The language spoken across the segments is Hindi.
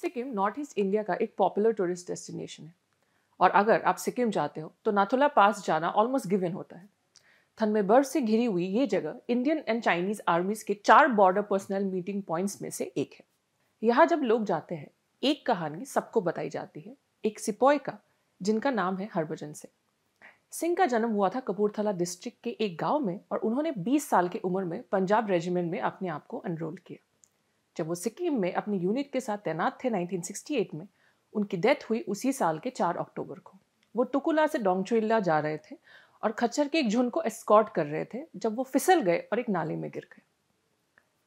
सिक्किम नॉर्थ ईस्ट इंडिया का एक पॉपुलर टूरिस्ट डेस्टिनेशन है और अगर आप सिक्किम जाते हो तो नाथुला पास जाना ऑलमोस्ट गिवन होता है बर्फ से घिरी हुई ये जगह इंडियन एंड चाइनीज आर्मीज के चार बॉर्डर पर्सनल मीटिंग पॉइंट्स में से एक है यहाँ जब लोग जाते हैं एक कहानी सबको बताई जाती है एक सिपोई का जिनका नाम है हरभजन सिंह सिंह का जन्म हुआ था कपूरथला डिस्ट्रिक्ट के एक गांव में और उन्होंने 20 साल की उम्र में पंजाब रेजिमेंट में अपने आप को एनरोल किया जब वो सिक्किम में अपनी यूनिट के साथ तैनात थे 1968 में उनकी डेथ हुई उसी साल के 4 अक्टूबर को वो टुकुला से डोंगचुल्ला जा रहे थे और खच्चर के एक झुंड को एस्कॉर्ट कर रहे थे जब वो फिसल गए और एक नाले में गिर गए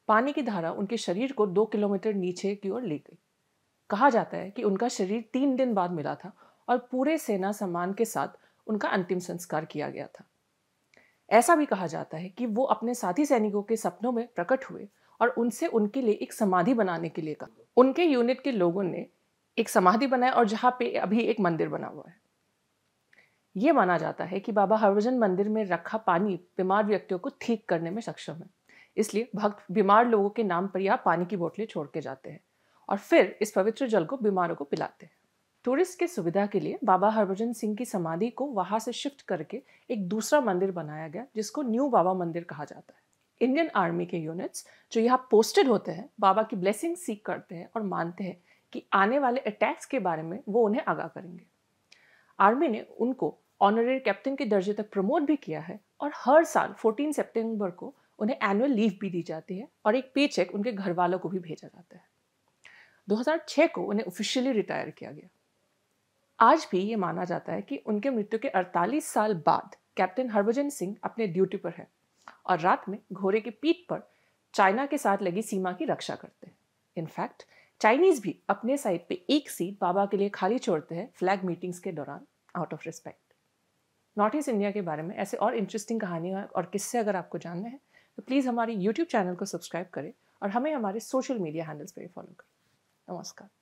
पानी की धारा उनके शरीर को दो किलोमीटर नीचे की ओर ले गई कहा जाता है कि उनका शरीर तीन दिन बाद मिला था और पूरे सेना सम्मान के साथ उनका अंतिम संस्कार किया गया था ऐसा भी कहा जाता है कि वो अपने साथी सैनिकों के सपनों में प्रकट हुए और उनसे उनके लिए एक समाधि बनाने के लिए कहा उनके यूनिट के लोगों ने एक समाधि बनाया और जहाँ पे अभी एक मंदिर बना हुआ है ये माना जाता है कि बाबा हरभजन मंदिर में रखा पानी बीमार व्यक्तियों को ठीक करने में सक्षम है इसलिए भक्त बीमार लोगों के नाम पर यह पानी की बोतलें छोड़ के जाते हैं और फिर इस पवित्र जल को बीमारों को पिलाते हैं टूरिस्ट की सुविधा के लिए बाबा हरभजन सिंह की समाधि को वहाँ से शिफ्ट करके एक दूसरा मंदिर बनाया गया जिसको न्यू बाबा मंदिर कहा जाता है इंडियन आर्मी के यूनिट्स जो यहाँ पोस्टेड होते हैं बाबा की ब्लेसिंग सीख करते हैं और मानते हैं कि आने वाले अटैक्स के बारे में वो उन्हें आगाह करेंगे आर्मी ने उनको ऑनरेरी कैप्टन के दर्जे तक प्रमोट भी किया है और हर साल 14 सितंबर को उन्हें एनुअल लीव भी दी जाती है और एक पे चेक उनके घर वालों को भी भेजा जाता है 2006 को उन्हें ऑफिशियली रिटायर किया गया आज भी ये माना जाता है कि उनके मृत्यु के 48 साल बाद कैप्टन हरभजन सिंह अपने ड्यूटी पर है और रात में घोड़े की पीठ पर चाइना के साथ लगी सीमा की रक्षा करते हैं इनफैक्ट चाइनीज भी अपने साइड पे एक सीट बाबा के लिए खाली छोड़ते हैं फ्लैग मीटिंग्स के दौरान out of respect north east India के बारे में ऐसे और इंटरेस्टिंग कहानियाँ और किस्से अगर आपको जानने हैं तो प्लीज़ हमारे यूट्यूब चैनल को सब्सक्राइब करें और हमें हमारे सोशल मीडिया हैंडल्स पर फॉलो करें नमस्कार